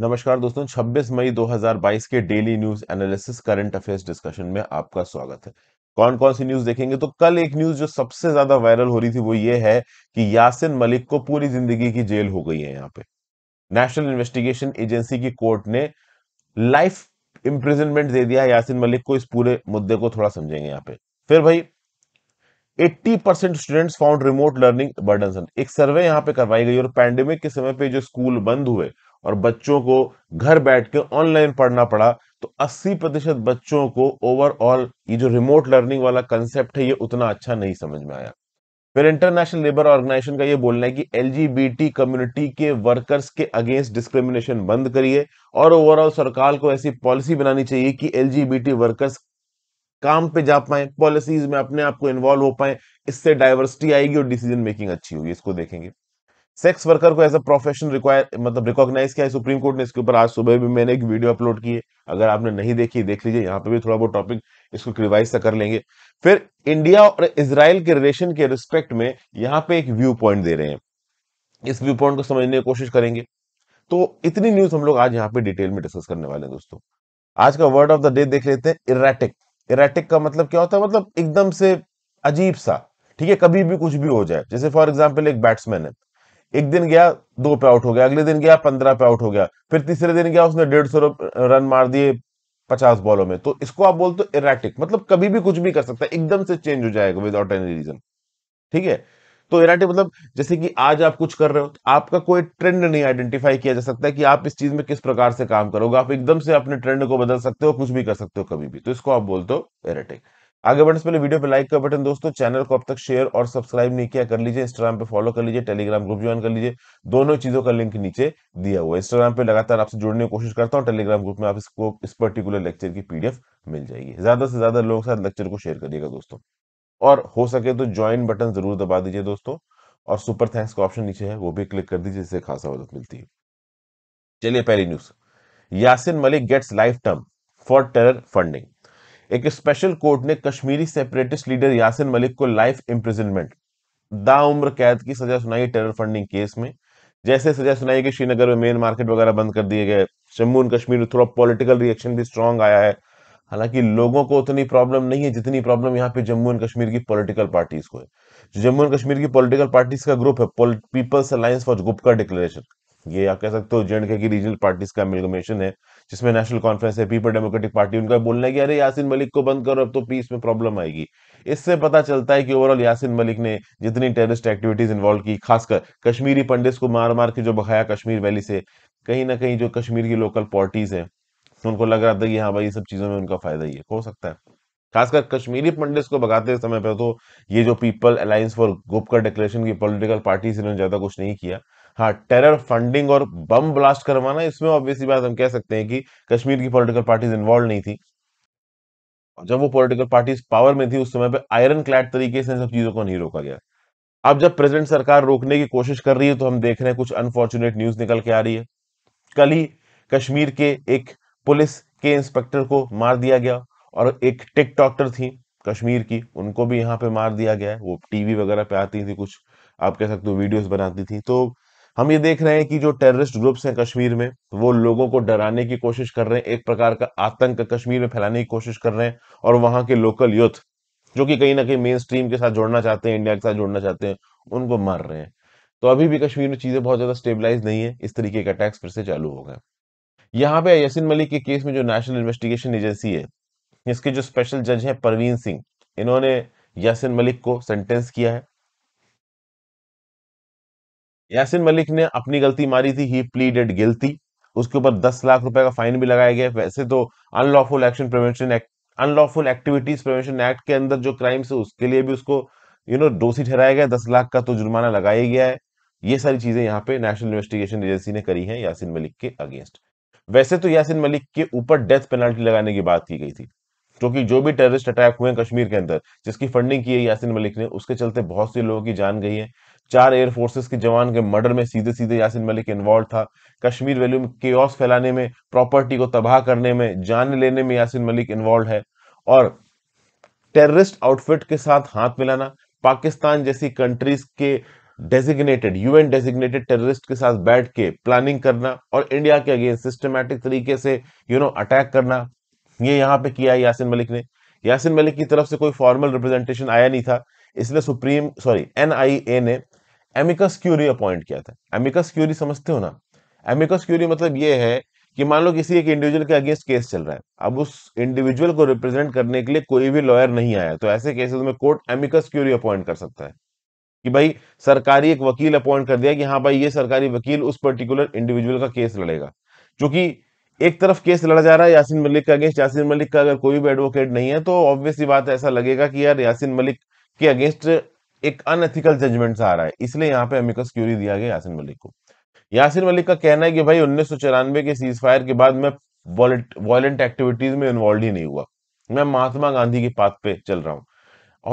नमस्कार दोस्तों 26 मई 2022 के daily news analysis current affairs discussion में आपका स्वागत है कौन कौन सी न्यूज देखेंगे तो कल एक न्यूज जो सबसे ज्यादा वायरल हो रही थी वो ये है कि यासिन मलिक को पूरी जिंदगी की जेल हो गई है यहाँ पे नेशनल इन्वेस्टिगेशन एजेंसी की कोर्ट ने लाइफ इम्प्रिजनमेंट दे दिया यासिन मलिक को इस पूरे मुद्दे को थोड़ा समझेंगे यहाँ पे फिर भाई 80 percent students found remote learning burdensome एक सर्वे यहाँ पे करवाई गई और पैंडेमिक के समय पे जो स्कूल बंद हुए और बच्चों को घर बैठ के ऑनलाइन पढ़ना पड़ा तो 80 प्रतिशत बच्चों को ओवरऑल ये जो रिमोट लर्निंग वाला कंसेप्ट है ये उतना अच्छा नहीं समझ में आया फिर इंटरनेशनल लेबर ऑर्गेनाइजेशन का ये बोलना है कि एल कम्युनिटी के वर्कर्स के अगेंस्ट डिस्क्रिमिनेशन बंद करिए और ओवरऑल सरकार को ऐसी पॉलिसी बनानी चाहिए कि एल वर्कर्स काम पे जा पाए पॉलिसीज में अपने आप को इन्वॉल्व हो पाए इससे डाइवर्सिटी आएगी और डिसीजन मेकिंग अच्छी होगी इसको देखेंगे सेक्स वर्कर को एज अ प्रोफेशन रिक्वायर मतलब रिकॉग्नाइज किया है सुप्रीम कोर्ट ने इसके ऊपर आज सुबह भी मैंने एक वीडियो अपलोड की है अगर आपने नहीं देखी देख लीजिए यहाँ पे भी थोड़ा बहुत टॉपिक इसको रिवाइज कर लेंगे फिर इंडिया और इसराइल के रिलेशन के रिस्पेक्ट में यहाँ पे एक व्यू पॉइंट दे रहे हैं इस व्यू पॉइंट को समझने की कोशिश करेंगे तो इतनी न्यूज हम लोग आज यहाँ पे डिटेल में डिस्कस करने वाले हैं दोस्तों आज का वर्ड ऑफ द डे देख लेते हैं इराटिक इराटिक का मतलब क्या होता है मतलब एकदम से अजीब सा ठीक है कभी भी कुछ भी हो जाए जैसे फॉर एग्जाम्पल एक बैट्समैन है एक दिन गया दो पे आउट हो गया अगले दिन गया पंद्रह पे आउट हो गया फिर तीसरे दिन गया उसने डेढ़ सौ रन मार दिए पचास बॉलों में तो इसको आप बोलते हो इराटिक मतलब कभी भी कुछ भी कर सकता है एकदम से चेंज हो जाएगा विदाउट एनी रीजन ठीक है तो इराटिक मतलब जैसे कि आज आप कुछ कर रहे हो तो आपका कोई ट्रेंड नहीं आइडेंटिफाई किया जा सकता है कि आप इस चीज में किस प्रकार से काम करोगे आप एकदम से अपने ट्रेंड को बदल सकते हो कुछ भी कर सकते हो कभी भी तो इसको आप बोलते हो इराटिक आगे बढ़ने से पहले वीडियो पे लाइक का बटन दोस्तों चैनल को अब तक शेयर और सब्सक्राइब नहीं किया कर लीजिए इंस्टाग्राम पे फॉलो कर लीजिए टेलीग्राम ग्रुप ज्वाइन कर लीजिए दोनों चीजों का लिंक नीचे दिया हुआ है इंस्टाग्राम पे लगातार आपसे जुड़ने की कोशिश करता हूँ टेलीग्राम ग्रुप में आप इसको इस पर्टिकुलर लेक्चर की पीडीएफ मिल जाएगी ज्यादा से ज्यादा लोगों के साथ लेक्चर को शेयर करिएगा दोस्तों और हो सके तो ज्वाइन बटन जरूर दबा दीजिए दोस्तों और सुपर थैंक्स का ऑप्शन नीचे है वो भी क्लिक कर दीजिए जिससे खासा मदद मिलती है चलिए पहली news Yasin Malik gets life term for terror funding एक स्पेशल कोर्ट ने कश्मीरी सेपरेटिस्ट लीडर यासिन मलिक को लाइफ दा उम्र कैद की सजा सुनाई टेरर फंडिंग केस में जैसे सजा सुनाई कि श्रीनगर में मेन मार्केट वगैरह बंद कर दिए गए जम्मू एंड कश्मीर में थोड़ा पॉलिटिकल रिएक्शन भी स्ट्रांग आया है हालांकि लोगों को उतनी प्रॉब्लम नहीं है जितनी प्रॉब्लम यहाँ पे जम्मू एंड कश्मीर की पॉलिटिकल पार्टीज को है जम्मू एंड कश्मीर की पॉलिटिकल पार्टीज का ग्रुप है People's Alliance for Gupkar Declaration ये आप कह सकते हो जे एंड के की रीजनल पार्टीज का मिलगमेशन है जिसमें नेशनल कॉन्फ्रेंस है पीपल डेमोक्रेटिक पार्टी उनका बोलना है कि अरे यासिन मलिक को बंद करो अब तो पीस में प्रॉब्लम आएगी इससे पता चलता है कि ओवरऑल यासिन मलिक ने जितनी टेररिस्ट एक्टिविटीज इन्वॉल्व की खासकर कश्मीरी पंडित को मार मार के जो बखाया कश्मीर वैली से कहीं ना कहीं जो कश्मीर की लोकल पार्टीज है उनको लग रहा था कि हाँ भाई ये सब चीजों में उनका फायदा ही है हो सकता है खासकर कश्मीरी पंडित को भगाते समय पर तो ये जो People Alliance for Gupkar Declaration की पॉलिटिकल पार्टी इन्होंने ज्यादा कुछ नहीं किया हाँ टेरर फंडिंग और बम ब्लास्ट करवाना इसमें ऑब्वियसली बात हम कह सकते हैं कि कश्मीर की पॉलिटिकल पार्टीज इन्वॉल्व नहीं थी जब वो पॉलिटिकल पार्टीज पावर में थी उस समय पे आयरन क्लैट तरीके से सब चीजों को नहीं रोका गया अब जब प्रेजेंट सरकार रोकने की कोशिश कर रही है तो हम देख रहे हैं कुछ अनफॉर्चुनेट न्यूज निकल के आ रही है कल ही कश्मीर के एक पुलिस के इंस्पेक्टर को मार दिया गया और एक टिकटॉकर थी कश्मीर की उनको भी यहाँ पे मार दिया गया है वो टीवी वगैरह पे आती थी कुछ आप कह सकते हो वीडियोस बनाती थी तो हम ये देख रहे हैं कि जो टेररिस्ट ग्रुप्स हैं कश्मीर में वो लोगों को डराने की कोशिश कर रहे हैं एक प्रकार का आतंक कश्मीर में फैलाने की कोशिश कर रहे हैं और वहां के लोकल यूथ जो कि कहीं ना कहीं मेन स्ट्रीम के साथ जोड़ना चाहते हैं इंडिया के साथ जोड़ना चाहते हैं उनको मार रहे हैं तो अभी भी कश्मीर में चीजें बहुत ज्यादा स्टेबलाइज नहीं है इस तरीके के अटैक्स फिर से चालू हो गए यहाँ पे यसिन मलिक के केस में जो नेशनल इन्वेस्टिगेशन एजेंसी है इसके जो स्पेशल जज हैं परवीन सिंह इन्होंने यासिन मलिक को सेंटेंस किया है यासिन मलिक ने अपनी गलती मारी थी ही प्लीडेड गिल्ती उसके ऊपर दस लाख रुपए का फाइन भी लगाया गया वैसे तो unlawful action prevention act unlawful activities prevention act के अंदर जो क्राइम्स है उसके लिए भी उसको यू नो दोषी ठहराया गया दस लाख का तो जुर्माना लगाया गया है ये सारी चीजें यहाँ पे नेशनल इन्वेस्टिगेशन एजेंसी ने करी है यासिन मलिक के अगेंस्ट वैसे तो यासिन मलिक के ऊपर डेथ पेनल्टी लगाने की बात की गई थी क्योंकि जो भी टेररिस्ट अटैक हुए कश्मीर के अंदर जिसकी फंडिंग की है यासिन मलिक ने उसके चलते बहुत से लोगों की जान गई है चार एयरफोर्सेस के जवान के मर्डर में सीधे सीधे यासिन मलिक इन्वॉल्व था कश्मीर वैल्यू में के फैलाने में प्रॉपर्टी को तबाह करने में जान लेने में यासिन मलिक इन्वॉल्व है और टेररिस्ट आउटफिट के साथ हाथ मिलाना पाकिस्तान जैसी कंट्रीज के डेजिग्नेटेड यूएन डेजिग्नेटेड टेररिस्ट के साथ बैठ के प्लानिंग करना और इंडिया के अगेंस्ट सिस्टमैटिक तरीके से यू नो अटैक करना ये यहाँ पे किया है यासिन मलिक ने यासिन मलिक की तरफ से कोई फॉर्मल रिप्रेजेंटेशन आया नहीं था इसलिए सुप्रीम सॉरी ए ने एमिकस क्यूरी अपॉइंट किया था एमिकस क्यूरी समझते हो ना एमिकस क्यूरी मतलब ये है कि मान लो किसी एक इंडिविजुअल के अगेंस्ट केस चल रहा है अब उस इंडिविजुअल को रिप्रेजेंट करने के लिए कोई भी लॉयर नहीं आया तो ऐसे केसेस में कोर्ट एमिकस क्यूरी अपॉइंट कर सकता है कि भाई सरकारी एक वकील अपॉइंट कर दिया कि हाँ भाई ये सरकारी वकील उस पर्टिकुलर इंडिविजुअल का केस लड़ेगा क्योंकि एक तरफ केस लड़ा जा रहा है यासिन मलिक का अगेंस्ट यासिन मलिक का अगर कोई भी एडवोकेट नहीं है तो ऑब्वियसली बात ऐसा लगेगा कि यार यासिन मलिक के अगेंस्ट एक अनएथिकल जजमेंट आ रहा है इसलिए यहाँ पे अमिकस क्यूरी दिया गया यासिन मलिक को यासिन मलिक का कहना है कि भाई उन्नीस के सीज फायर के बाद में वॉयेंट एक्टिविटीज में इन्वॉल्व ही नहीं हुआ मैं महात्मा गांधी के पाथ पे चल रहा हूँ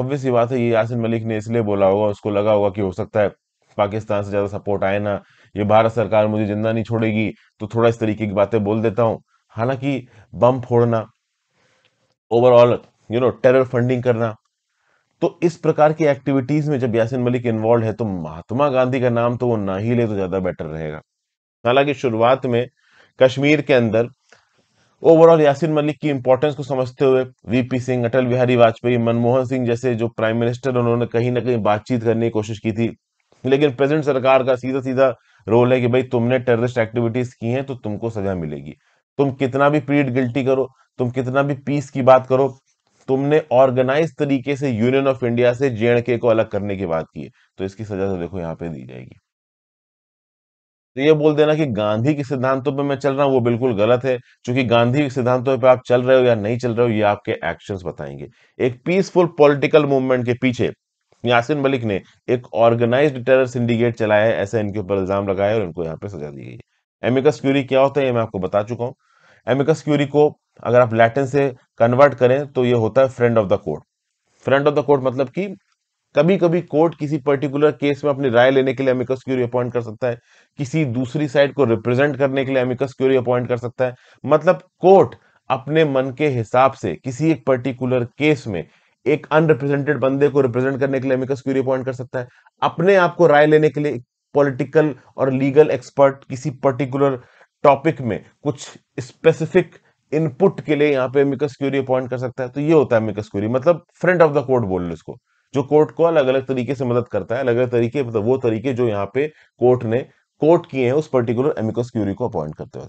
ऑब्वियसली बात है ये यासिन मलिक ने इसलिए बोला होगा उसको लगा होगा कि हो सकता है पाकिस्तान से ज्यादा सपोर्ट आए ना ये भारत सरकार मुझे जिंदा नहीं छोड़ेगी तो थोड़ा इस तरीके की बातें बोल देता हूँ हालांकि बम फोड़ना overall you know terror funding करना तो इस प्रकार की एक्टिविटीज में जब यासिन मलिक इन्वॉल्व है तो महात्मा गांधी का नाम तो वो ना ही ले तो ज्यादा बेटर रहेगा हालांकि शुरुआत में कश्मीर के अंदर ओवरऑल यासिन मलिक की इंपॉर्टेंस को समझते हुए वीपी सिंह अटल बिहारी वाजपेयी मनमोहन सिंह जैसे जो प्राइम मिनिस्टर उन्होंने कहीं ना कहीं बातचीत करने की कोशिश की थी लेकिन प्रेजेंट सरकार का सीधा सीधा रोल है कि भाई तुमने टेररिस्ट एक्टिविटीज की हैं तो तुमको सजा मिलेगी तुम कितना भी प्रीड गिल्टी करो तुम कितना भी पीस की बात करो तुमने ऑर्गेनाइज तरीके से यूनियन ऑफ इंडिया से जे को अलग करने की बात की है तो इसकी सजा तो देखो यहाँ पे दी जाएगी तो ये बोल देना कि गांधी के सिद्धांतों पे मैं चल रहा हूं वो बिल्कुल गलत है क्योंकि गांधी के सिद्धांतों पे आप चल रहे हो या नहीं चल रहे हो ये आपके एक्शंस बताएंगे एक पीसफुल पॉलिटिकल मूवमेंट के पीछे यासिन मलिक ने एक ऑर्गेनाइज टेरर सिंडिकेट चलाया है ऐसा इनके ऊपर इल्जाम लगाया है और इनको यहाँ पे सजा दी गई है एमिकस क्यूरी क्या होता है ये मैं आपको बता चुका हूँ एमिकस क्यूरी को अगर आप लैटिन से कन्वर्ट करें तो ये होता है friend of the court friend of the court मतलब कि कभी कभी कोर्ट किसी पर्टिकुलर केस में अपनी राय लेने के लिए एमिकस क्यूरी अपॉइंट कर सकता है किसी दूसरी साइड को रिप्रेजेंट करने के लिए एमिकस क्यूरी अपॉइंट कर सकता है मतलब कोर्ट अपने मन के हिसाब से किसी एक पर्टिकुलर केस में एक अनरिप्रेजेंटेड बंदे को रिप्रेजेंट करने के लिए एमिकस क्यूरी अपॉइंट कर सकता है अपने आप को राय लेने के लिए पॉलिटिकल और लीगल एक्सपर्ट किसी पर्टिकुलर टॉपिक में कुछ स्पेसिफिक इनपुट के लिए यहाँ पे एमिकस क्यूरी अपॉइंट कर सकता है तो ये होता है मिकस क्यूरी मतलब फ्रेंड ऑफ द कोर्ट बोल लो इसको जो कोर्ट को अलग अलग तरीके से मदद करता है अलग अलग तरीके मतलब वो तरीके जो यहाँ पे कोर्ट ने कोर्ट किए हैं उस पर्टिकुलर एमिकस क्यूरी को अपॉइंट करते हुए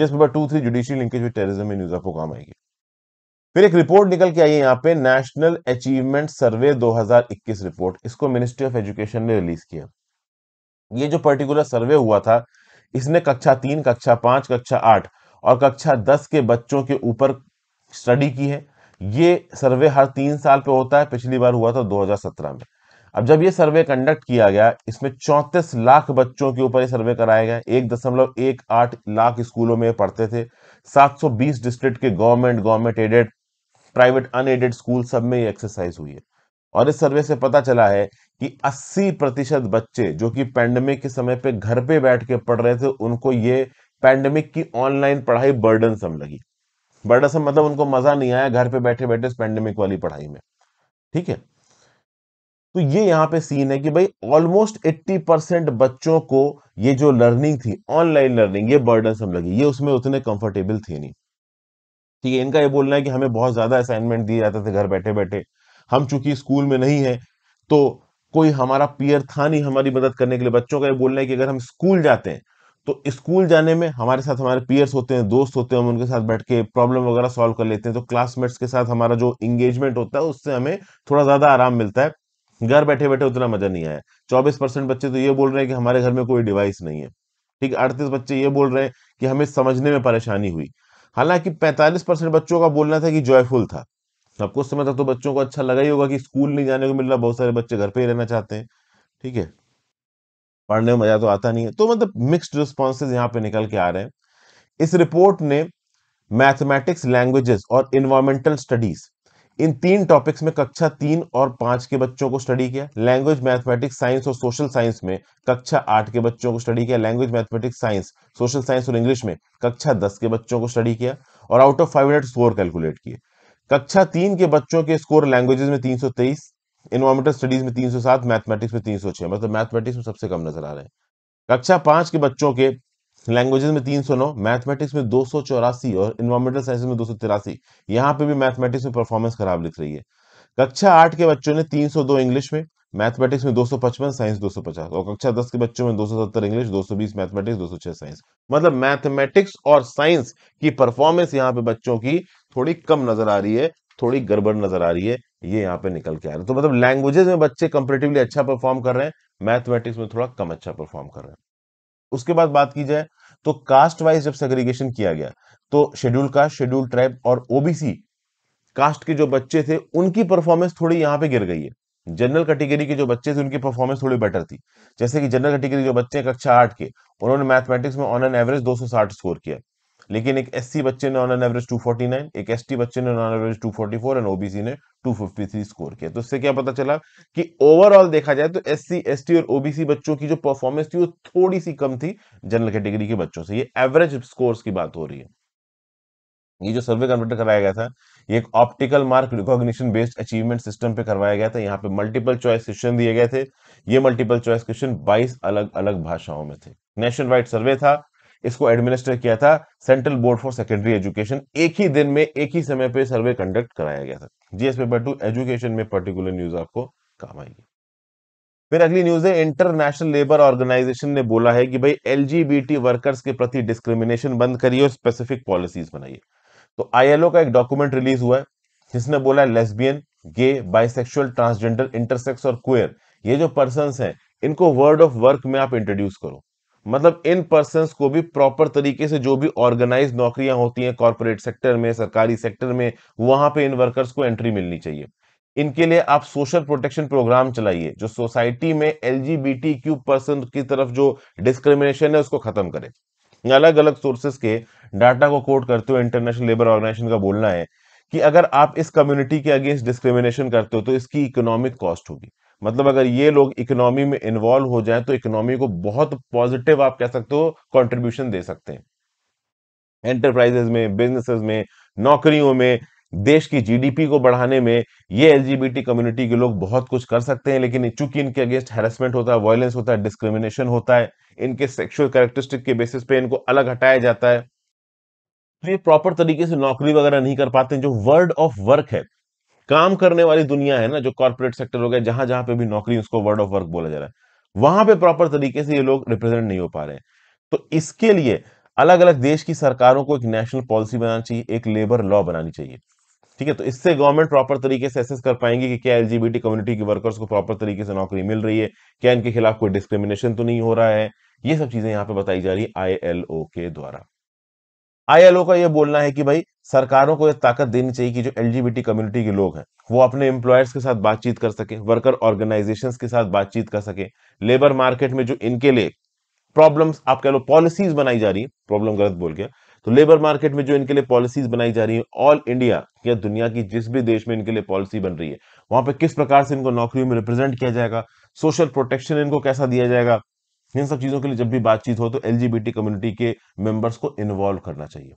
जिस number two three judicial linkage with terrorism news आपको काम आएगी फिर एक रिपोर्ट निकल के आई है यहाँ पे नेशनल अचीवमेंट सर्वे 2021 रिपोर्ट इसको मिनिस्ट्री ऑफ एजुकेशन ने रिलीज किया ये जो पर्टिकुलर सर्वे हुआ था इसने कक्षा तीन कक्षा पांच कक्षा आठ और कक्षा दस के बच्चों के ऊपर स्टडी की है ये सर्वे हर तीन साल पे होता है पिछली बार हुआ था 2017 में अब जब ये सर्वे कंडक्ट किया गया इसमें चौंतीस लाख बच्चों के ऊपर ये सर्वे कराया गया एक दशमलव एक आठ लाख स्कूलों में पढ़ते थे 720 डिस्ट्रिक्ट के government government aided private unaided school सब में ये एक्सरसाइज हुई है और इस सर्वे से पता चला है कि 80 प्रतिशत बच्चे जो कि पैंडमिक के समय पे घर पे बैठ के पढ़ रहे थे उनको ये पैंडमिक की ऑनलाइन पढ़ाई बर्डन सम लगी बर्डन सम मतलब उनको मजा नहीं आया घर पे बैठे बैठे पैंडेमिक पैंडमिक वाली पढ़ाई में ठीक है तो ये यहाँ पे सीन है कि भाई ऑलमोस्ट 80 परसेंट बच्चों को ये जो लर्निंग थी ऑनलाइन लर्निंग ये बर्डन सम लगी ये उसमें उतने कंफर्टेबल थे नहीं ठीक है इनका ये बोलना है कि हमें बहुत ज्यादा असाइनमेंट दिए जाते थे घर बैठे बैठे हम चूंकि स्कूल में नहीं है तो कोई हमारा पियर था नहीं हमारी मदद करने के लिए बच्चों का ये बोलना है कि अगर हम स्कूल जाते हैं तो स्कूल जाने में हमारे साथ हमारे पियर्स होते हैं दोस्त होते हैं हम उनके साथ बैठ के प्रॉब्लम वगैरह सॉल्व कर लेते हैं तो क्लासमेट्स के साथ हमारा जो इंगेजमेंट होता है उससे हमें थोड़ा ज्यादा आराम मिलता है घर बैठे बैठे उतना मजा नहीं आया चौबीस परसेंट बच्चे तो ये बोल रहे हैं कि हमारे घर में कोई डिवाइस नहीं है ठीक है अड़तीस बच्चे ये बोल रहे हैं कि हमें समझने में परेशानी हुई हालांकि 45 परसेंट बच्चों का बोलना था कि जॉयफुल था सबको कुछ समय तक तो बच्चों को अच्छा लगा ही होगा कि स्कूल नहीं जाने को मिल रहा बहुत सारे बच्चे घर पे ही रहना चाहते हैं ठीक है पढ़ने में मजा तो आता नहीं है तो मतलब मिक्सड रिस्पॉन्सेज यहाँ पे निकल के आ रहे हैं इस रिपोर्ट ने मैथमेटिक्स लैंग्वेजेस और इन्वायरमेंटल स्टडीज इन तीन टॉपिक्स में कक्षा तीन और पांच के बच्चों को स्टडी किया लैंग्वेज मैथमेटिक्स साइंस और सोशल साइंस में कक्षा आठ के बच्चों को स्टडी किया language mathematics science social science और इंग्लिश में कक्षा दस के बच्चों को स्टडी किया और out of five hundred score calculate किए कक्षा तीन के बच्चों के स्कोर लैंग्वेजेस में तीन सौ तेईस इन्वायरमेंटल स्टडीज में तीन सौ सात मैथमेटिक्स में तीन सौ छह मतलब मैथमेटिक्स में सबसे कम नजर आ रहे हैं कक्षा पांच के बच्चों के लैंग्वेजेस में तीन सौ नौ मैथमेटिक्स में दो सौ चौरासी और इन्वायरमेंटल साइंस में दो सौ तिरासी यहाँ पे भी मैथमेटिक्स में परफॉर्मेंस खराब लिख रही है कक्षा आठ के बच्चों ने तीन सौ दो इंग्लिश में मैथमेटिक्स में दो सौ पचपन साइंस दो सौ पचास और कक्षा दस के बच्चों में दो सौ सत्तर इंग्लिश दो सौ बीस मैथमेटिक्स दो सौ छह साइंस मतलब मैथमेटिक्स और साइंस की परफॉर्मेंस यहाँ पे बच्चों की थोड़ी कम नजर आ रही है थोड़ी गड़बड़ नजर आ रही है ये यहाँ पे निकल के आ रहा है तो मतलब लैंग्वेजेस में बच्चे कंपेरेटिवली अच्छा परफॉर्म कर रहे हैं मैथमेटिक्स में थोड़ा कम अच्छा परफॉर्म कर रहे हैं उसके बाद बात की जाए तो कास्ट वाइज जब सेग्रीगेशन किया गया तो शेड्यूल कास्ट शेड्यूल ट्राइब और ओबीसी कास्ट के जो बच्चे थे उनकी परफॉर्मेंस थोड़ी यहां पे गिर गई है जनरल कैटेगरी के जो बच्चे थे उनकी परफॉर्मेंस थोड़ी बेटर थी जैसे कि जनरल कैटेगरी जो बच्चे हैं कक्षा आठ के उन्होंने मैथमेटिक्स में ऑन एन एवरेज 260 स्कोर किया लेकिन एक एस बच्चे ने ऑन एन एवरेज 249 एक एस बच्चे ने ऑन एवरेज 244 एंड ओबीसी ने 253 स्कोर किया तो इससे क्या पता चला कि ओवरऑल देखा जाए तो एस सी और ओबीसी बच्चों की जो परफॉर्मेंस थी वो थोड़ी सी कम थी जनरल कैटेगरी के बच्चों से ये एवरेज स्कोर की बात हो रही है ये जो सर्वे कंप्यूटर कराया गया था ये एक optical mark recognition based achievement system पे करवाया गया था यहाँ पे मल्टीपल चॉइस क्वेश्चन दिए गए थे ये मल्टीपल चॉइस क्वेश्चन 22 अलग अलग भाषाओं में थे नेशनल वाइड सर्वे था इसको एडमिनिस्टर किया था Central Board for Secondary Education एक ही दिन में एक ही समय पे सर्वे कंडक्ट कराया गया था जीएस पेपर टू एजुकेशन में पर्टिकुलर न्यूज आपको काम आएगी फिर अगली न्यूज है इंटरनेशनल लेबर ऑर्गेनाइजेशन ने बोला है कि भाई एल वर्कर्स के प्रति डिस्क्रिमिनेशन बंद करिए और स्पेसिफिक पॉलिसीज बनाइए तो आईएलओ का एक डॉक्यूमेंट रिलीज हुआ है जिसने बोला है lesbian gay bisexual transgender intersex और क्वेयर ये जो पर्सन हैं इनको वर्ड ऑफ वर्क में आप इंट्रोड्यूस करो मतलब इन पर्सन को भी प्रॉपर तरीके से जो भी ऑर्गेनाइज नौकरियां होती हैं कॉरपोरेट सेक्टर में सरकारी सेक्टर में वहां पे इन वर्कर्स को एंट्री मिलनी चाहिए इनके लिए आप सोशल प्रोटेक्शन प्रोग्राम चलाइए जो सोसाइटी में एल जी पर्सन की तरफ जो डिस्क्रिमिनेशन है उसको खत्म करे अलग अलग सोर्सेस के डाटा को कोट करते हुए इंटरनेशनल लेबर ऑर्गेनाइजेशन का बोलना है कि अगर आप इस कम्युनिटी के अगेंस्ट डिस्क्रिमिनेशन करते हो तो इसकी इकोनॉमिक कॉस्ट होगी मतलब अगर ये लोग इकोनॉमी में इन्वॉल्व हो जाए तो इकोनॉमी को बहुत पॉजिटिव आप कह सकते हो कॉन्ट्रीब्यूशन दे सकते हैं एंटरप्राइजेस में बिजनेसेस में नौकरियों में देश की जीडीपी को बढ़ाने में ये एलजीबीटी कम्युनिटी के लोग बहुत कुछ कर सकते हैं लेकिन चूंकि इनके अगेंस्ट हेरासमेंट होता है वायलेंस होता है डिस्क्रिमिनेशन होता है इनके सेक्सुअल कैरेक्टरिस्टिक के बेसिस पे इनको अलग हटाया जाता है तो ये प्रॉपर तरीके से नौकरी वगैरह नहीं कर पाते जो वर्ड ऑफ वर्क है काम करने वाली दुनिया है ना जो कॉर्पोरेट सेक्टर हो गया जहां जहां पे भी नौकरी उसको वर्ड ऑफ वर्क बोला जा रहा है वहां पे प्रॉपर तरीके से ये लोग रिप्रेजेंट नहीं हो पा रहे तो इसके लिए अलग अलग देश की सरकारों को एक नेशनल पॉलिसी बनानी चाहिए एक लेबर लॉ बनानी चाहिए ठीक है तो इससे गवर्नमेंट प्रॉपर तरीके से एसेस कर पाएंगे कि क्या एलजीबीटी कम्युनिटी के वर्कर्स को प्रॉपर तरीके से नौकरी मिल रही है क्या इनके खिलाफ कोई डिस्क्रिमिनेशन तो नहीं हो रहा है ये सब चीजें यहाँ पे बताई जा रही है आई के द्वारा आईएलओ का यह बोलना है कि भाई सरकारों को यह ताकत देनी चाहिए कि जो एलजीबीटी कम्युनिटी के लोग हैं वो अपने एम्प्लॉयर्स के साथ बातचीत कर सके वर्कर ऑर्गेनाइजेशंस के साथ बातचीत कर सके लेबर मार्केट में जो इनके लिए प्रॉब्लम्स आप कह लो पॉलिसीज बनाई जा रही है प्रॉब्लम गलत बोल गया तो लेबर मार्केट में जो इनके लिए पॉलिसीज बनाई जा रही है ऑल इंडिया या दुनिया की जिस भी देश में इनके लिए पॉलिसी बन रही है वहां पर किस प्रकार से इनको नौकरियों में रिप्रेजेंट किया जाएगा सोशल प्रोटेक्शन इनको कैसा दिया जाएगा इन सब चीज़ों के लिए जब भी बातचीत हो तो एल कम्युनिटी के मेंबर्स को इन्वॉल्व करना चाहिए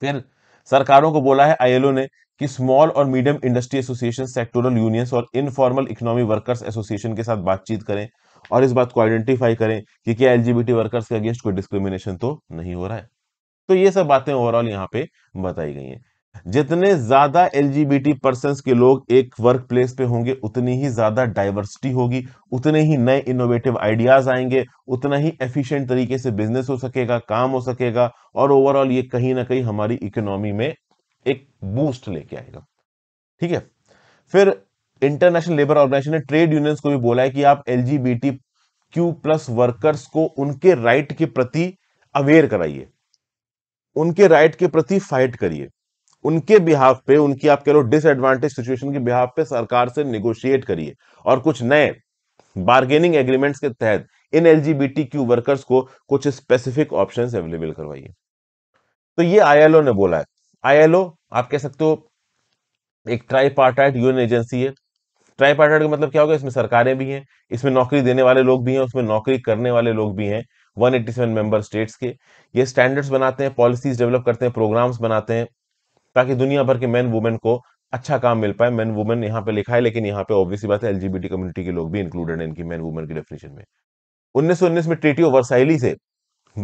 फिर सरकारों को बोला है आईएलओ ने कि स्मॉल और medium industry association sectoral unions और इनफॉर्मल इकोनॉमी वर्कर्स एसोसिएशन के साथ बातचीत करें और इस बात को आइडेंटिफाई करें कि क्या एलजीबीटी वर्कर्स के अगेंस्ट कोई डिस्क्रिमिनेशन तो नहीं हो रहा है तो ये सब बातें ओवरऑल यहाँ पे बताई गई हैं जितने ज्यादा एलजीबीटी पर्सन के लोग एक वर्क प्लेस पे होंगे उतनी ही ज्यादा डाइवर्सिटी होगी उतने ही नए इनोवेटिव आइडियाज आएंगे उतना ही एफिशिएंट तरीके से बिजनेस हो सकेगा काम हो सकेगा और ओवरऑल ये कहीं ना कहीं हमारी इकोनॉमी में एक बूस्ट लेके आएगा ठीक है फिर इंटरनेशनल लेबर ऑर्गेनाइजेशन ने ट्रेड यूनियंस को भी बोला है कि आप टी क्यू प्लस वर्कर्स को उनके राइट के प्रति अवेयर कराइए उनके राइट के प्रति फाइट करिए उनके बिहाफ पे उनकी आप कह लो डिसएडवांटेज सिचुएशन के बिहाफ पे सरकार से निगोशिएट करिए और कुछ नए बार्गेनिंग एग्रीमेंट्स के तहत इन क्यू वर्कर्स को कुछ स्पेसिफिक ऑप्शंस अवेलेबल करवाइए तो ये आईएलओ ने बोला है आईएलओ आप कह सकते हो एक ट्राईपार्टाइट यूएन एजेंसी है ट्राईपार्टाइट का मतलब क्या होगा इसमें सरकारें भी हैं इसमें नौकरी देने वाले लोग भी हैं उसमें नौकरी करने वाले लोग भी हैं 187 मेंबर स्टेट्स के ये स्टैंडर्ड्स बनाते हैं पॉलिसीज डेवलप करते हैं प्रोग्राम्स बनाते हैं ताकि दुनिया भर के मैन वुमेन को अच्छा काम मिल पाए मैन वुमेन यहाँ पे लिखा है लेकिन यहाँ पे ऑब्वियसली बात है एलजीबीटी कम्युनिटी के लोग भी इंक्लूडेड है इनकी मैन वुमेन की डेफिनेशन में उन्नीस में ट्रीटी ओवर साइली से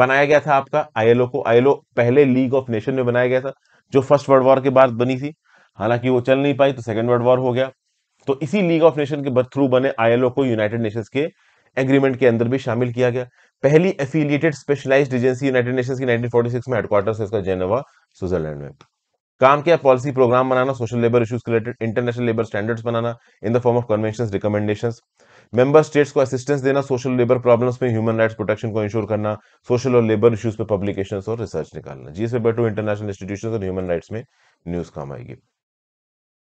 बनाया गया था आपका आईएलओ को आईएलओ पहले लीग ऑफ नेशन में बनाया गया था जो फर्स्ट वर्ल्ड वॉर के बाद बनी थी हालांकि वो चल नहीं पाई तो सेकेंड वर्ल्ड वॉर हो गया तो इसी लीग ऑफ नेशन के थ्रू बने आईएलओ को यूनाइटेड नेशंस के एग्रीमेंट के अंदर भी शामिल किया गया पहली affiliated specialised agency United Nations की 1946 में हेडक्वार्टर है इसका जेनेवा स्विट्जरलैंड में काम किया पॉलिसी प्रोग्राम बनाना social labour issues related international labour standards बनाना in the form of convention recommendation member states को असिस्टेंस देना सोशल लेबर प्रॉब्लम्स में ह्यूमन राइट्स प्रोटेक्शन को इंश्योर करना सोशल और लेबर इश्यूज पे पब्लिकेशन और रिसर्च निकालना जिसमें बैठो इंटरनेशनल इंस्टीट्यूशन और ह्यूमन राइट्स में न्यूज काम आएगी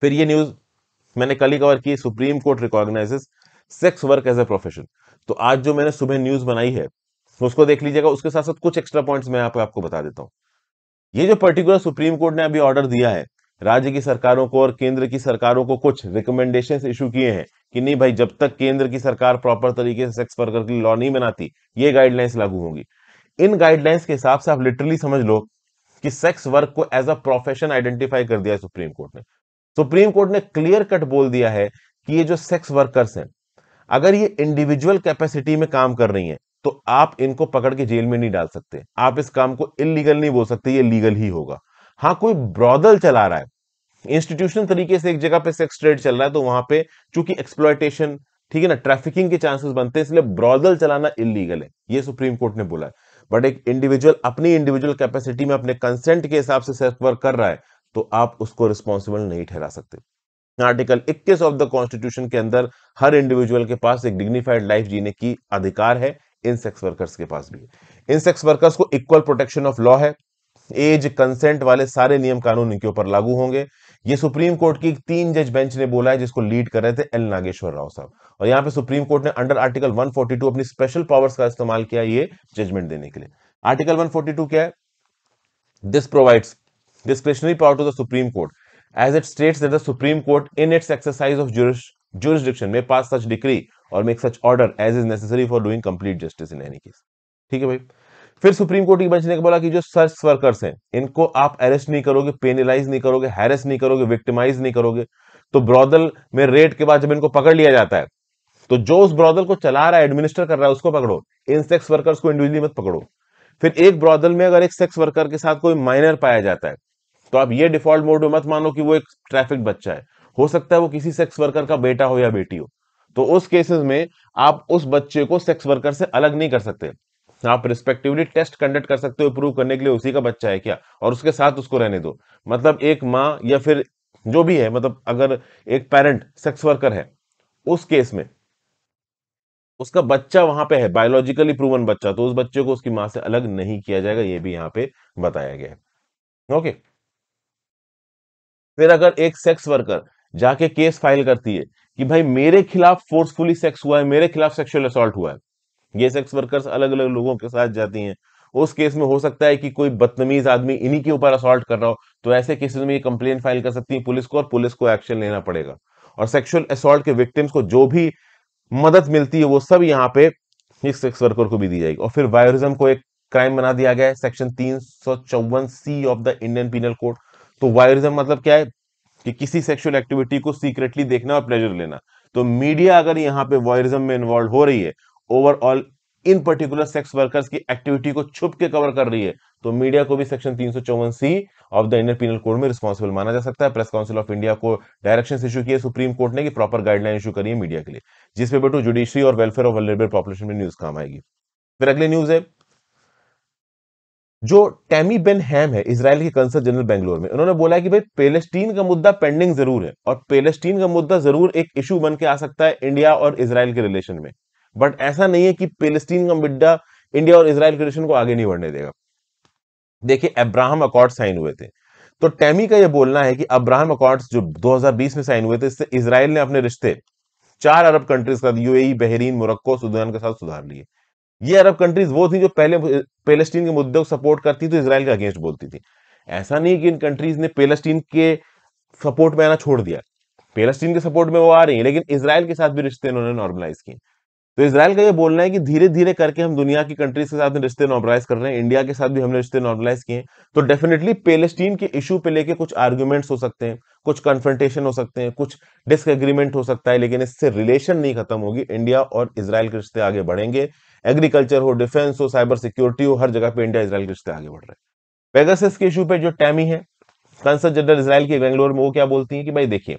फिर ये न्यूज मैंने कल ही कवर की Supreme Court recognises sex work as a profession तो आज जो मैंने सुबह न्यूज बनाई है उसको देख लीजिएगा उसके साथ साथ कुछ एक्स्ट्रा पॉइंट्स मैं आप, आपको बता देता हूँ ये जो पर्टिकुलर सुप्रीम कोर्ट ने अभी ऑर्डर दिया है राज्य की सरकारों को और केंद्र की सरकारों को कुछ रिकमेंडेशन इशू किए हैं कि नहीं भाई जब तक केंद्र की सरकार प्रॉपर तरीके से सेक्स वर्कर के लिए लॉ नहीं बनाती ये गाइडलाइंस लागू होंगी इन गाइडलाइंस के हिसाब से आप लिटरली समझ लो कि सेक्स वर्क को एज अ प्रोफेशन आइडेंटिफाई कर दिया है सुप्रीम कोर्ट ने सुप्रीम कोर्ट ने क्लियर कट बोल दिया है कि ये जो सेक्स वर्कर्स हैं अगर ये इंडिविजुअल कैपेसिटी में काम कर रही हैं तो आप इनको पकड़ के जेल में नहीं डाल सकते आप इस काम को इलीगल नहीं बोल सकते ये लीगल ही होगा हाँ कोई ब्रॉदल चला रहा है इंस्टीट्यूशनल तरीके से एक जगह पे सेक्स ट्रेड चल रहा है तो वहां पे चूंकि एक्सप्लॉयटेशन ठीक है ना ट्रैफिकिंग के चांसेस बनते हैं इसलिए ब्रॉदल चलाना इलीगल है ये सुप्रीम कोर्ट ने बोला है बट एक इंडिविजुअल अपनी इंडिविजुअल कैपेसिटी में अपने कंसेंट के हिसाब से सेक्स वर्क कर रहा है तो आप उसको रिस्पॉन्सिबल नहीं ठहरा सकते आर्टिकल 21 ऑफ द कॉन्स्टिट्यूशन के अंदर हर इंडिविजुअल के पास एक डिग्निफाइड लाइफ जीने की अधिकार है इन सेक्स वर्कर्स के पास भी इन सेक्स वर्कर्स को इक्वल प्रोटेक्शन ऑफ लॉ है एज कंसेंट वाले सारे नियम कानून इनके ऊपर लागू होंगे ये सुप्रीम कोर्ट की तीन जज बेंच ने बोला है जिसको लीड कर रहे थे एल नागेश्वर राव साहब और यहाँ पे सुप्रीम कोर्ट ने अंडर आर्टिकल 142 अपनी स्पेशल पावर्स का इस्तेमाल किया ये जजमेंट देने के लिए आर्टिकल 142 क्या है this provides discretionary power to the Supreme Court as it states that the Supreme Court in its exercise of jurisdiction में पास सच डिक्री और make such order as is necessary for doing complete justice in any case ठीक है भाई फिर supreme court की bench ने बोला कि जो सर्च वर्कर्स हैं इनको आप अरेस्ट नहीं करोगे पेनलाइज नहीं करोगे हैरेस नहीं करोगे विक्टिमाइज नहीं करोगे तो ब्रॉदल में रेट के बाद जब इनको पकड़ लिया जाता है तो जो उस ब्रॉदल को चला रहा है एडमिनिस्टर कर रहा है उसको पकड़ो इन सेक्स वर्कर्स को इंडिविजुअली मत पकड़ो फिर एक ब्रॉदल में अगर एक सेक्स वर्कर के साथ कोई माइनर पाया जाता है तो आप ये डिफॉल्ट मोड में मत मानो कि वो एक ट्रैफिक बच्चा है हो सकता है वो किसी सेक्स वर्कर का बेटा हो या बेटी हो तो उस केसेस में आप उस बच्चे को सेक्स वर्कर से अलग नहीं कर सकते आप रिस्पेक्टिवली टेस्ट कंडक्ट कर सकते हो प्रूव करने के लिए उसी का बच्चा है क्या और उसके साथ उसको रहने दो मतलब एक माँ या फिर जो भी है मतलब अगर एक पेरेंट सेक्स वर्कर है उस केस में उसका बच्चा वहां पे है बायोलॉजिकली प्रूवन बच्चा तो उस बच्चे को उसकी माँ से अलग नहीं किया जाएगा ये भी यहाँ पे बताया गया है ओके फिर अगर एक सेक्स वर्कर जाके केस फाइल करती है कि भाई मेरे खिलाफ फोर्सफुली सेक्स हुआ है मेरे खिलाफ सेक्सुअल असॉल्ट हुआ है ये सेक्स वर्कर्स अलग अलग लोगों के साथ जाती हैं उस केस में हो सकता है कि कोई बदतमीज आदमी इन्हीं के ऊपर असॉल्ट कर रहा हो तो ऐसे केसेस में ये कंप्लेन फाइल कर सकती है पुलिस को और पुलिस को एक्शन लेना पड़ेगा और सेक्सुअल असॉल्ट के विक्टिम्स को जो भी मदद मिलती है वो सब यहाँ पे इस सेक्स वर्कर को भी दी जाएगी और फिर वायरिज्म को एक क्राइम बना दिया गया है सेक्शन तीन C of the Indian Penal Code तो वायरिज्म मतलब क्या है कि किसी सेक्सुअल एक्टिविटी को सीक्रेटली देखना और प्लेजर लेना तो मीडिया अगर यहाँ पे वॉयरिज्म में इन्वॉल्व हो रही है overall in particular sex workers की एक्टिविटी को छुप के कवर कर रही है तो मीडिया को भी सेक्शन तीन C of the Indian Penal Code में रिस्पॉन्सिबल माना जा सकता है प्रेस काउंसिल ऑफ इंडिया को डायरेक्शन इशू किए सुप्रीम कोर्ट ने कि प्रॉपर गाइडलाइन इशू करी है मीडिया के लिए जिसपे बेटो जुडिशरी और वेलफेयर ऑफ वल्नरेबल पॉपुलेशन में न्यूज काम आएगी फिर अगले न्यूज है जो टैमी बेन हैम है इसराइल के कंसल जनरल बेंगलोर में उन्होंने बोला कि भाई पेलेस्टीन का मुद्दा पेंडिंग जरूर है और पेलेस्टीन का मुद्दा जरूर एक इशू बन के आ सकता है इंडिया और इसराइल के रिलेशन में बट ऐसा नहीं है कि पेलेस्टीन का मुद्दा इंडिया और इसराइल के रिलेशन को आगे नहीं बढ़ने देगा देखिए अब्राहम अकॉर्ड साइन हुए थे तो टैमी का यह बोलना है कि अब्राहम अकॉर्ड जो 2020 में साइन हुए थे इससे इसराइल ने अपने रिश्ते चार अरब कंट्रीज का यूएई बहरीन मोरक्को सुदान के साथ सुधार लिए ये अरब कंट्रीज वो थी जो पहले पेलेस्टीन के मुद्दे को सपोर्ट करती तो इसराइल के अगेंस्ट बोलती थी ऐसा नहीं कि इन कंट्रीज ने पेलेस्टीन के सपोर्ट में आना छोड़ दिया पेलेस्टीन के सपोर्ट में वो आ रही है लेकिन इसराइल के साथ भी रिश्ते इन्होंने नॉर्मलाइज किए तो इसराइल का ये बोलना है कि धीरे धीरे करके हम दुनिया की कंट्रीज के साथ रिश्ते नॉर्मलाइज कर रहे हैं इंडिया के साथ भी हमने रिश्ते नॉर्मलाइज किए तो डेफिनेटली पेलेस्टीन के इशू पे लेके कुछ आर्ग्यूमेंट्स हो सकते हैं कुछ कन्फ्रंटेशन हो सकते हैं कुछ डिसएग्रीमेंट हो सकता है लेकिन इससे रिलेशन नहीं खत्म होगी इंडिया और इसराइल के रिश्ते आगे बढ़ेंगे एग्रीकल्चर हो डिफेंस हो साइबर सिक्योरिटी हो हर जगह पे इंडिया इसराइल के रिश्ते आगे बढ़ रहे हैं पेगासस के इशू पे जो टैमी है कंसल जनरल इसराइल की बेंगलोर में वो क्या बोलती है कि भाई देखिए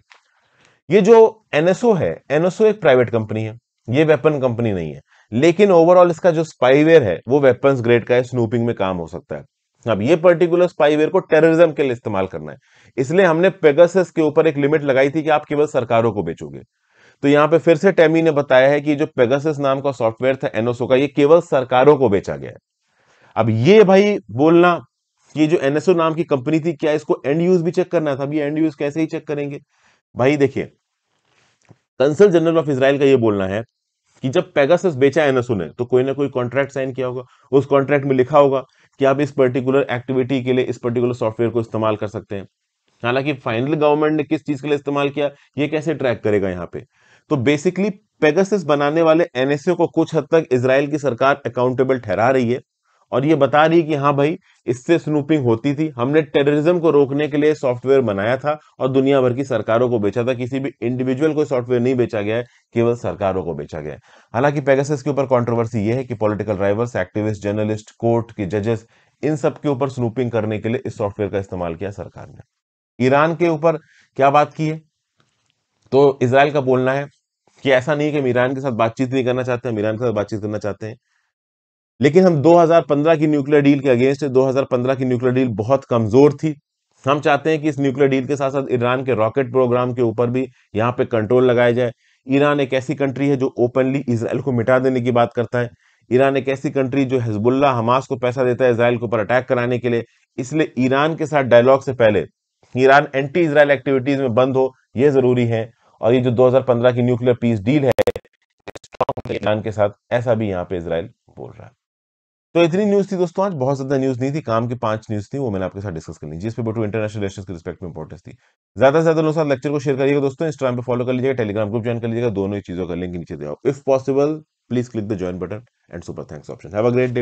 ये जो एनएसओ है एनएसओ एक प्राइवेट कंपनी है ये वेपन कंपनी नहीं है लेकिन ओवरऑल इसका जो स्पाईवेयर है वो वेपन ग्रेड का है स्नूपिंग में काम हो सकता है अब ये पर्टिकुलर स्पाईवेयर को टेररिज्म के लिए इस्तेमाल करना है इसलिए हमने पेगासस के ऊपर एक लिमिट लगाई थी कि आप केवल सरकारों को बेचोगे तो यहां पे फिर से टेमी ने बताया है कि जो पेगासस नाम का सॉफ्टवेयर था एनएसओ का ये केवल सरकारों को बेचा गया है अब ये भाई बोलना कि जो एनएसओ नाम की कंपनी थी क्या इसको एंड यूज भी चेक करना था अब ये एंड यूज कैसे ही चेक करेंगे भाई देखिए कंसल जनरल ऑफ इसराइल का यह बोलना है कि जब पेगासस बेचा एनएसओ ने तो कोई ना कोई कॉन्ट्रैक्ट साइन किया होगा उस कॉन्ट्रैक्ट में लिखा होगा कि आप इस पर्टिकुलर एक्टिविटी के लिए इस पर्टिकुलर सॉफ्टवेयर को इस्तेमाल कर सकते हैं हालांकि फाइनल गवर्नमेंट ने किस चीज के लिए इस्तेमाल किया ये कैसे ट्रैक करेगा यहाँ पे तो बेसिकली पेगासिस बनाने वाले एनएसए को कुछ हद तक इसराइल की सरकार अकाउंटेबल ठहरा रही है और ये बता रही है कि हाँ भाई इससे स्नूपिंग होती थी हमने टेररिज्म को रोकने के लिए सॉफ्टवेयर बनाया था और दुनिया भर की सरकारों को बेचा था किसी भी इंडिविजुअल को सॉफ्टवेयर नहीं बेचा गया है केवल सरकारों को बेचा गया है हालांकि पेगासस के ऊपर कंट्रोवर्सी ये है कि political drivers activist journalist court के जजेस इन सब के ऊपर स्नूपिंग करने के लिए इस सॉफ्टवेयर का इस्तेमाल किया सरकार ने ईरान के ऊपर क्या बात की है तो इसराइल का बोलना है कि ऐसा नहीं कि हम ईरान के साथ बातचीत नहीं करना चाहते हम ईरान के साथ बातचीत करना चाहते हैं लेकिन हम 2015 की न्यूक्लियर डील के अगेंस्ट है 2015 की न्यूक्लियर डील बहुत कमजोर थी हम चाहते हैं कि इस न्यूक्लियर डील के साथ साथ ईरान के रॉकेट प्रोग्राम के ऊपर भी यहाँ पे कंट्रोल लगाया जाए ईरान एक ऐसी कंट्री है जो ओपनली इसराइल को मिटा देने की बात करता है ईरान एक ऐसी कंट्री जो हिजबुल्ला हमास को पैसा देता है इसराइल के ऊपर अटैक कराने के लिए इसलिए ईरान के साथ डायलॉग से पहले ईरान एंटी इसराइल एक्टिविटीज में बंद हो यह जरूरी है और ये जो 2015 की न्यूक्लियर पीस डील है ईरान के साथ ऐसा भी यहाँ पे इसराइल बोल रहा है तो इतनी न्यूज थी दोस्तों आज बहुत ज्यादा न्यूज नहीं थी काम की पांच न्यूज थी वो मैंने आपके साथ डिस्कस कर ली जिस पे बटू इंटरनेशनल रिलेशन के रिस्पेक्ट में इंपॉर्टेंस थी ज्यादा से ज्यादा लोगों साथ लेक्चर को शेयर करिएगा दोस्तों इंस्टाग्राम पे फॉलो कर लीजिएगा टेलीग्राम ग्रुप ज्वाइन कर लीजिएगा दोनों ही चीजों का लिंक नीचे दिया if possible please click the join button and super thanks option है ग्रेट डे